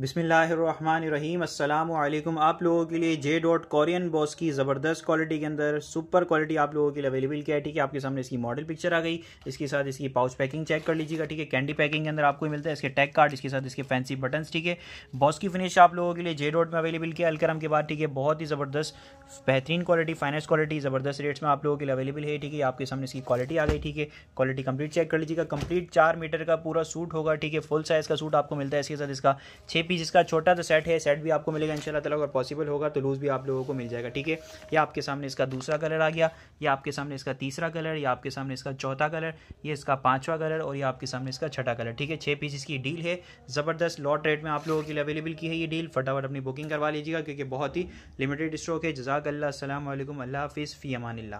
बिसमीम् अल्लाम आप लोगों के लिए जे डॉट कॉरियन बॉस की ज़बरदस्त क्वालिटी के अंदर सुपर क्वालिटी आप लोगों के लिए अवेलेबल किया है ठीक है आपके सामने इसकी मॉडल पिक्चर आ गई इसके साथ इसकी पाउच पैकिंग चेक कर लीजिएगा ठीक है कैंडी पैकिंग के अंदर आपको मिलता है इसके टैग कार्ड इसके साथ इसके फैंसी बटन्स ठीक है बॉस की फिनिश आप लोगों के लिए जे डॉट में अवेलेबल किया अलकरम के बाद ठीक है बहुत ही ज़बरदस्त बेहतरीन क्वालिटी फाइनेंस क्वालिटी ज़बरदस्त रेट्स में आप लोगों के लिए अवेलेबल है ठीक है आपके सामने इसकी क्वालिटी आ गई ठीक है क्वालिटी कंप्लीट चेक कर लीजिएगा कंप्लीट चार मीटर का पूरा सूट होगा ठीक है फुल साइज़ का सूट आपको मिलता है इसके साथ इसका छः पीस इसका छोटा तो सेट है सेट भी आपको मिलेगा इंशाल्लाह ताला अगर पॉसिबल होगा तो लूज़ भी आप लोगों को मिल जाएगा ठीक है ये आपके सामने इसका दूसरा कलर आ गया ये आपके सामने इसका तीसरा कलर ये आपके सामने इसका चौथा कलर ये इसका पाँचवा कलर और ये आपके सामने इसका छठा कलर ठीक है छः पीस इसकी डील है ज़बरदस्त लॉट रेट में आप लोगों के लिए अवेलेबल की है ये डील फटाफट अपनी बुकिंग करवा लीजिएगा क्योंकि बहुत ही लिमिटेड स्टॉक है जजाक अल्लाह अल्लाम अल्लाह हाफिज़ फ़ी अमान